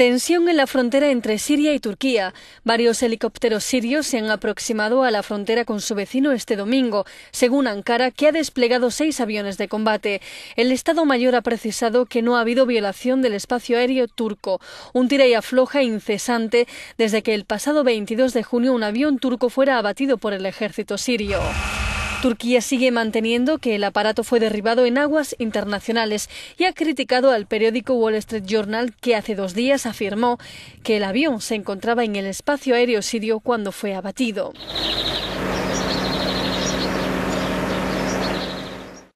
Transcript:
Tensión en la frontera entre Siria y Turquía. Varios helicópteros sirios se han aproximado a la frontera con su vecino este domingo, según Ankara, que ha desplegado seis aviones de combate. El Estado Mayor ha precisado que no ha habido violación del espacio aéreo turco, un tira y afloja incesante desde que el pasado 22 de junio un avión turco fuera abatido por el ejército sirio. Turquía sigue manteniendo que el aparato fue derribado en aguas internacionales y ha criticado al periódico Wall Street Journal que hace dos días afirmó que el avión se encontraba en el espacio aéreo sirio cuando fue abatido.